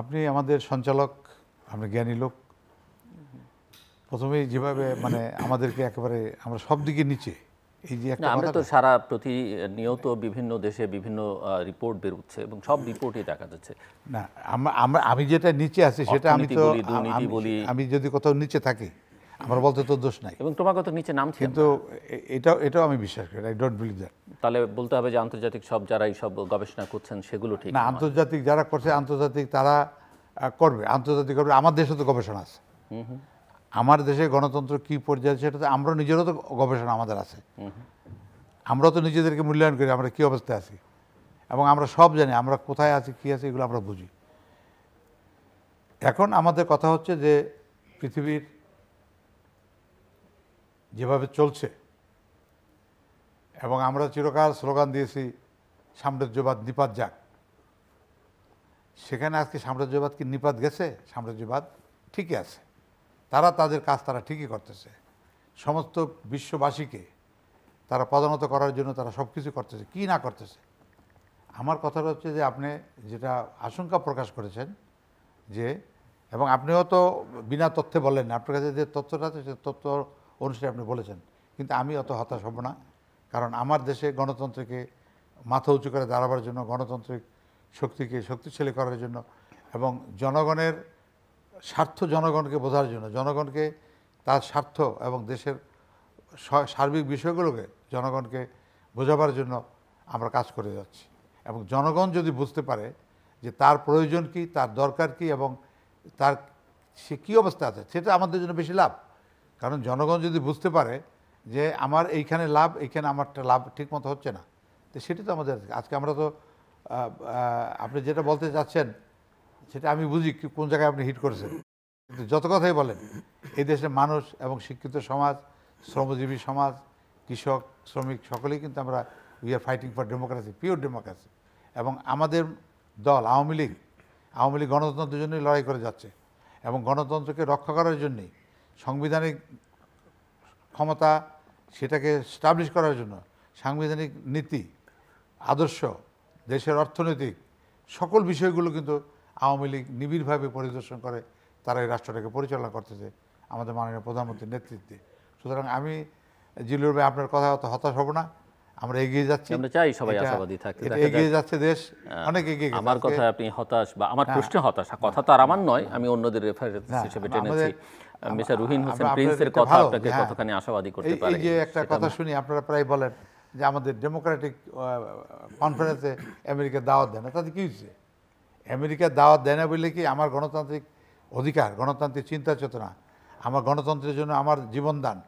আপনি আমাদের সঞ্চালক আপনি জ্ঞানী লোক প্রথমেই যেভাবে মানে আমাদেরকে একেবারে আমরা সব দিকে নিচে এই যে একটা আমরা তো সারা প্রতিনিয়ত বিভিন্ন দেশে বিভিন্ন রিপোর্ট বেরোচ্ছে এবং সব রিপোর্টই দেখা যাচ্ছে না আমরা আমি যেটা নিচে আছে সেটা আমি তো আমি যদি কোথাও নিচে থাকি আমার বলতে তো দোষ নাই এবং ক্রমাগত নিচে ছিল কিন্তু এটা এটাও আমি বিশ্বাস করি আই ডোন্ট বিলিভ দ্যাট তাহলে বলতে হবে যে আন্তর্জাতিক সব যারা এই সব গবেষণা করছেন সেগুলো ঠিক না আন্তর্জাতিক যারা করছে আন্তর্জাতিক তারা করবে আন্তর্জাতিক করবে আমার দেশে তো গবেষণা আছে আমার দেশে গণতন্ত্র কি পর্যায়ে সেটা তো আমরা নিজেরও তো গবেষণা আমাদের আছে আমরা তো নিজেদেরকে মূল্যায়ন করি আমরা কী অবস্থায় আছি এবং আমরা সব জানি আমরা কোথায় আছি কী আছে এগুলো আমরা বুঝি এখন আমাদের কথা হচ্ছে যে পৃথিবীর যেভাবে চলছে এবং আমরা চিরকাল স্লোগান দিয়েছি সাম্রাজ্যবাদ নিপাত যাক সেখানে আজকে সাম্রাজ্যবাদ কি নিপাত গেছে সাম্রাজ্যবাদ ঠিকই আছে তারা তাদের কাজ তারা ঠিকই করতেছে সমস্ত বিশ্ববাসীকে তারা পদোন্নত করার জন্য তারা সব কিছু করতেছে কি না করতেছে আমার কথাটা হচ্ছে যে আপনি যেটা আশঙ্কা প্রকাশ করেছেন যে এবং আপনিও তো বিনা তথ্যে বলেন আপনার কাছে যে তথ্যটা আছে সে তথ্য অনুষ্ঠানে আপনি বলেছেন কিন্তু আমি অত হতাশ হব না কারণ আমার দেশে গণতন্ত্রকে মাথা উঁচু করে দাঁড়াবার জন্য গণতান্ত্রিক শক্তিকে শক্তিশালী করার জন্য এবং জনগণের স্বার্থ জনগণকে বোঝার জন্য জনগণকে তার স্বার্থ এবং দেশের সার্বিক বিষয়গুলোকে জনগণকে বোঝাবার জন্য আমরা কাজ করে যাচ্ছি এবং জনগণ যদি বুঝতে পারে যে তার প্রয়োজন কি তার দরকার কি এবং তার সে কী অবস্থা আছে সেটা আমাদের জন্য বেশি লাভ কারণ জনগণ যদি বুঝতে পারে যে আমার এইখানে লাভ এইখানে আমারটা লাভ ঠিকমতো হচ্ছে না তো সেটা তো আমাদের আজকে আমরা তো আপনি যেটা বলতে চাচ্ছেন সেটা আমি বুঝি কোন জায়গায় আপনি হিট করেছেন কিন্তু যত কথাই বলেন এই দেশের মানুষ এবং শিক্ষিত সমাজ শ্রমজীবী সমাজ কৃষক শ্রমিক সকলেই কিন্তু আমরা we are fighting for democracy pure democracy এবং আমাদের দল আওয়ামী লীগ আওয়ামী লীগ গণতন্ত্রের জন্যই লড়াই করে যাচ্ছে এবং গণতন্ত্রকে রক্ষা করার জন্যেই সাংবিধানিক ক্ষমতা সেটাকে স্টাবলিশ করার জন্য সাংবিধানিক নীতি আদর্শ দেশের অর্থনৈতিক সকল বিষয়গুলো কিন্তু আওয়ামী লীগ নিবিড়ভাবে পরিদর্শন করে তারা এই রাষ্ট্রটাকে পরিচালনা করতেছে আমাদের মাননীয় প্রধানমন্ত্রীর নেতৃত্বে সুতরাং আমি জিলুর ভাই আপনার কথা অত হতাশ হব না আমরা এগিয়ে যাচ্ছি আমরা চাই সবাই আশাবাদী থাকতে এগিয়ে যাচ্ছে দেশ অনেক এগিয়ে আমার কথা আপনি হতাশ বা আমার প্রশ্নে হতাশ কথা তো আর আমার নয় আমি অন্যদের রেফারেন্স হিসেবে টেনেছি মিস্টার রুহিন হোসেন প্রিন্সের কথা আপনাকে হ্যাঁ। কতখানি আশাবাদী করতে পারে এই যে একটা কথা শুনি আপনারা প্রায় বলেন যে আমাদের ডেমোক্রেটিক কনফারেন্সে আমেরিকা দাওয়াত দেয় না তাতে কী আমেরিকা দাওয়াত দেয় না বলে কি আমার গণতান্ত্রিক অধিকার গণতান্ত্রিক চিন্তা চেতনা আমার গণতন্ত্রের জন্য আমার জীবনদান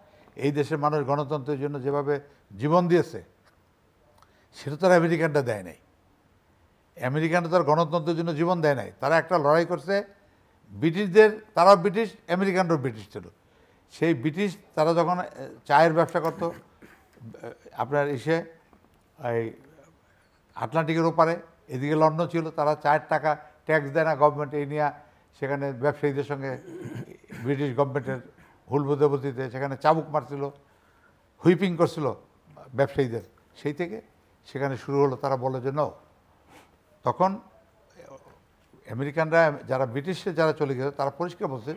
এই দেশের মানুষ গণতন্ত্রের জন্য যেভাবে জীবন দিয়েছে সেটা তারা আমেরিকানটা দেয় নাই আমেরিকানরা তার গণতন্ত্রের জন্য জীবন দেয় নাই তারা একটা লড়াই করছে ব্রিটিশদের তারাও ব্রিটিশ আমেরিকানরাও ব্রিটিশ ছিল সেই ব্রিটিশ তারা যখন চায়ের ব্যবসা করত আপনার ইসে এই আটলান্টিকের ওপারে এদিকে লন্ডন ছিল তারা চায়ের টাকা ট্যাক্স দেয় না গভর্নমেন্ট এই নিয়ে সেখানে ব্যবসায়ীদের সঙ্গে ব্রিটিশ গভর্নমেন্টের হুল সেখানে চাবুক মারছিল হুইপিং করছিল ব্যবসায়ীদের সেই থেকে সেখানে শুরু হলো তারা বলে যে ন তখন আমেরিকানরা যারা ব্রিটিশে যারা চলে গেছে তারা পরিষ্কার বলছে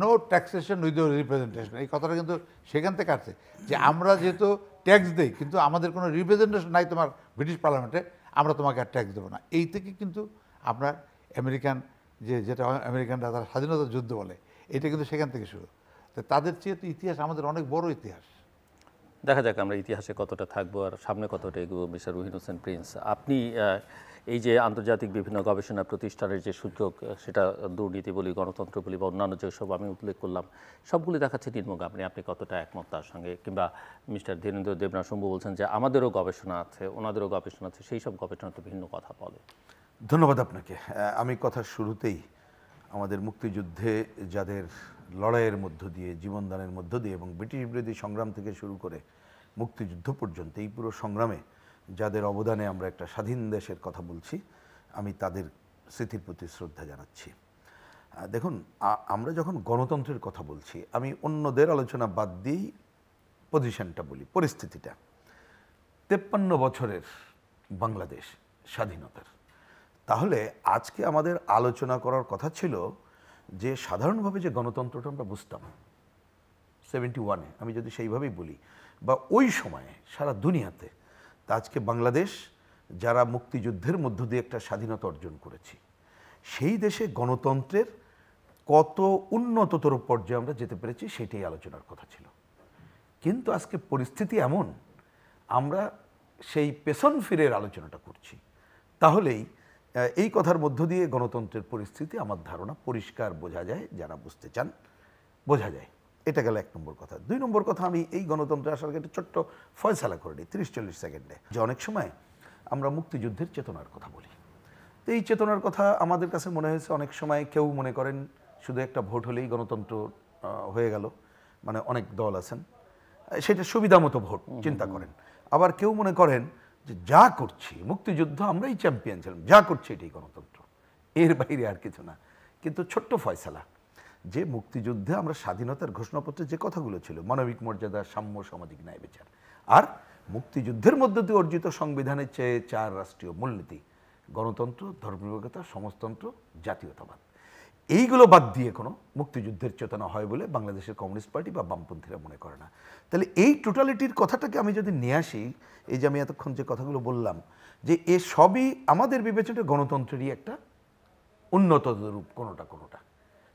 নো ট্যাক্সেশন উইথ রিপ্রেজেন্টেশন এই কথাটা কিন্তু সেখান থেকে আসছে যে আমরা যেহেতু ট্যাক্স দেই কিন্তু আমাদের কোনো রিপ্রেজেন্টেশন নাই তোমার ব্রিটিশ পার্লামেন্টে আমরা তোমাকে আর ট্যাক্স দেবো না এই থেকে কিন্তু আপনার আমেরিকান যে যেটা আমেরিকানরা তারা স্বাধীনতা যুদ্ধ বলে এটা কিন্তু সেখান থেকে শুরু তো তাদের চেয়ে তো ইতিহাস আমাদের অনেক বড় ইতিহাস দেখা যাক আমরা ইতিহাসে কতটা থাকবো আর সামনে কতটা এগোবো মিস্টার রুহিন হোসেন প্রিন্স আপনি এই যে আন্তর্জাতিক বিভিন্ন গবেষণা প্রতিষ্ঠানের যে সুযোগ সেটা দুর্নীতি বলি গণতন্ত্র বলি বা অন্যান্য যেসব আমি উল্লেখ করলাম সবগুলি দেখাচ্ছে নির্মগ আপনি আপনি কতটা একমত তার সঙ্গে কিংবা মিস্টার ধীরেন্দ্র দেবনা শম্ভু বলছেন যে আমাদেরও গবেষণা আছে ওনাদেরও গবেষণা আছে সেই সব গবেষণা তো ভিন্ন কথা বলে ধন্যবাদ আপনাকে আমি কথার শুরুতেই আমাদের মুক্তিযুদ্ধে যাদের লড়াইয়ের মধ্য দিয়ে জীবনদানের মধ্য দিয়ে এবং ব্রিটিশ বিরোধী সংগ্রাম থেকে শুরু করে মুক্তিযুদ্ধ পর্যন্ত এই পুরো সংগ্রামে যাদের অবদানে আমরা একটা স্বাধীন দেশের কথা বলছি আমি তাদের স্মৃতির প্রতি শ্রদ্ধা জানাচ্ছি দেখুন আমরা যখন গণতন্ত্রের কথা বলছি আমি অন্যদের আলোচনা বাদ দিয়েই পজিশনটা বলি পরিস্থিতিটা তেপ্পান্ন বছরের বাংলাদেশ স্বাধীনতার তাহলে আজকে আমাদের আলোচনা করার কথা ছিল যে সাধারণভাবে যে গণতন্ত্রটা আমরা বুঝতাম সেভেন্টি ওয়ানে আমি যদি সেইভাবেই বলি বা ওই সময়ে সারা দুনিয়াতে তা আজকে বাংলাদেশ যারা মুক্তিযুদ্ধের মধ্য দিয়ে একটা স্বাধীনতা অর্জন করেছি সেই দেশে গণতন্ত্রের কত উন্নততর পর্যায়ে আমরা যেতে পেরেছি সেটাই আলোচনার কথা ছিল কিন্তু আজকে পরিস্থিতি এমন আমরা সেই পেছন ফিরের আলোচনাটা করছি তাহলেই এই কথার মধ্য দিয়ে গণতন্ত্রের পরিস্থিতি আমার ধারণা পরিষ্কার বোঝা যায় যারা বুঝতে চান বোঝা যায় এটা গেল এক নম্বর কথা দুই নম্বর কথা আমি এই গণতন্ত্রে আসার একটা ছোট্ট ফয়সালা করে নিই তিরিশ চল্লিশ সেকেন্ডে যে অনেক সময় আমরা মুক্তিযুদ্ধের চেতনার কথা বলি তো এই চেতনার কথা আমাদের কাছে মনে হয়েছে অনেক সময় কেউ মনে করেন শুধু একটা ভোট হলেই গণতন্ত্র হয়ে গেল মানে অনেক দল আছেন সেটা সুবিধা মতো ভোট চিন্তা করেন আবার কেউ মনে করেন যে যা করছি মুক্তিযুদ্ধ আমরাই চ্যাম্পিয়ন ছিলাম যা করছি এটাই গণতন্ত্র এর বাইরে আর কিছু না কিন্তু ছোট্ট ফয়সালা যে মুক্তিযুদ্ধে আমরা স্বাধীনতার ঘোষণাপত্রে যে কথাগুলো ছিল মানবিক মর্যাদা সাম্য সামাজিক ন্যায় বিচার আর মুক্তিযুদ্ধের মধ্য দিয়ে অর্জিত সংবিধানের চেয়ে চার রাষ্ট্রীয় মূলনীতি গণতন্ত্র ধর্মনিরপেক্ষতা সমাজতন্ত্র জাতীয়তাবাদ এইগুলো বাদ দিয়ে কোনো মুক্তিযুদ্ধের চেতনা হয় বলে বাংলাদেশের কমিউনিস্ট পার্টি বা বামপন্থীরা মনে করে না তাহলে এই টোটালিটির কথাটাকে আমি যদি নিয়ে আসি এই যে আমি এতক্ষণ যে কথাগুলো বললাম যে এ সবই আমাদের বিবেচনায় গণতন্ত্রেরই একটা উন্নত রূপ কোনোটা কোনোটা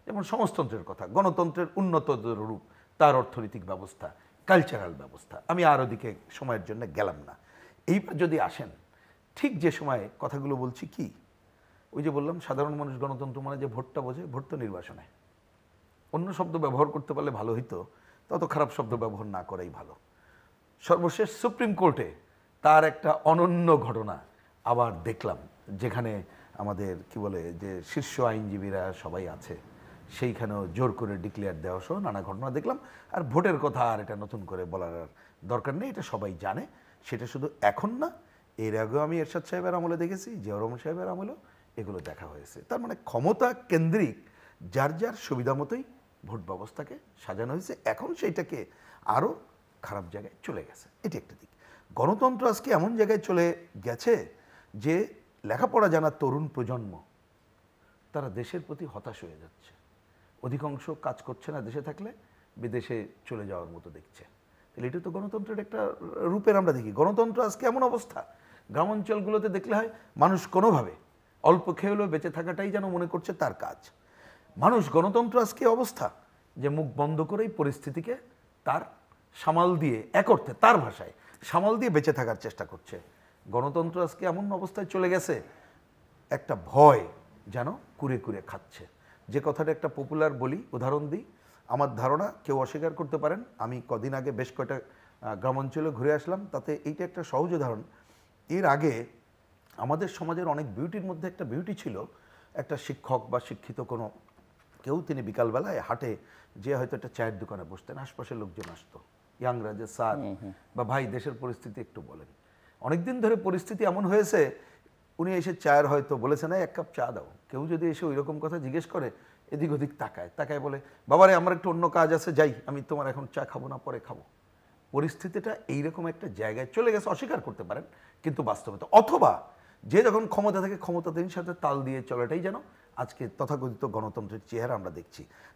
যেমন সমাজতন্ত্রের কথা গণতন্ত্রের উন্নত রূপ তার অর্থনৈতিক ব্যবস্থা কালচারাল ব্যবস্থা আমি আর ওদিকে সময়ের জন্য গেলাম না এইবার যদি আসেন ঠিক যে সময়ে কথাগুলো বলছি কি ওই যে বললাম সাধারণ মানুষ গণতন্ত্র মানে যে ভোটটা বোঝে ভোট তো নির্বাচনে অন্য শব্দ ব্যবহার করতে পারলে ভালো হইতো তত খারাপ শব্দ ব্যবহার না করাই ভালো সর্বশেষ সুপ্রিম কোর্টে তার একটা অনন্য ঘটনা আবার দেখলাম যেখানে আমাদের কি বলে যে শীর্ষ আইনজীবীরা সবাই আছে সেইখানেও জোর করে ডিক্লেয়ার দেওয়া সহ নানা ঘটনা দেখলাম আর ভোটের কথা আর এটা নতুন করে বলার দরকার নেই এটা সবাই জানে সেটা শুধু এখন না এর আগেও আমি এরশাদ সাহেবের আমলে দেখেছি জিয়াউর রহমান সাহেবের আমলেও এগুলো দেখা হয়েছে তার মানে ক্ষমতা কেন্দ্রিক যার যার সুবিধা মতোই ভোট ব্যবস্থাকে সাজানো হয়েছে এখন সেইটাকে আরও খারাপ জায়গায় চলে গেছে এটি একটা দিক গণতন্ত্র আজকে এমন জায়গায় চলে গেছে যে লেখাপড়া জানা তরুণ প্রজন্ম তারা দেশের প্রতি হতাশ হয়ে যাচ্ছে অধিকাংশ কাজ করছে না দেশে থাকলে বিদেশে চলে যাওয়ার মতো দেখছে তাহলে এটা তো গণতন্ত্রের একটা রূপের আমরা দেখি গণতন্ত্র আজকে এমন অবস্থা গ্রামাঞ্চলগুলোতে দেখলে হয় মানুষ কোনোভাবে অল্প খেয়ে হলেও বেঁচে থাকাটাই যেন মনে করছে তার কাজ মানুষ গণতন্ত্র আজকে অবস্থা যে মুখ বন্ধ করেই পরিস্থিতিকে তার সামাল দিয়ে এক অর্থে তার ভাষায় সামাল দিয়ে বেঁচে থাকার চেষ্টা করছে গণতন্ত্র আজকে এমন অবস্থায় চলে গেছে একটা ভয় যেন কুরে কুরে খাচ্ছে যে কথাটা একটা পপুলার বলি উদাহরণ দিই আমার ধারণা কেউ অস্বীকার করতে পারেন আমি কদিন আগে বেশ কয়টা গ্রামাঞ্চলে ঘুরে আসলাম তাতে এইটা একটা সহজ উদাহরণ এর আগে আমাদের সমাজের অনেক বিউটির মধ্যে একটা বিউটি ছিল একটা শিক্ষক বা শিক্ষিত কোনো কেউ তিনি বিকালবেলায় হাটে যে হয়তো একটা চায়ের দোকানে বসতেন আশপাশের লোকজন আসতো ইয়াংরা যে স্যার বা ভাই দেশের পরিস্থিতি একটু বলেন অনেকদিন ধরে পরিস্থিতি এমন হয়েছে উনি এসে চায়ের হয়তো বলেছে না এক কাপ চা দাও কেউ যদি এসে ওই রকম কথা জিজ্ঞেস করে এদিক ওদিক তাকায় তাকায় বলে বাবারে আমার একটু অন্য কাজ আছে যাই আমি তোমার এখন চা খাবো না পরে খাবো পরিস্থিতিটা এইরকম একটা জায়গায় চলে গেছে অস্বীকার করতে পারেন কিন্তু বাস্তবতা অথবা যে যখন ক্ষমতা থাকে ক্ষমতাধীন সাথে তাল দিয়ে চলাটাই যেন আজকে তথাকথিত গণতন্ত্রের চেহারা আমরা দেখছি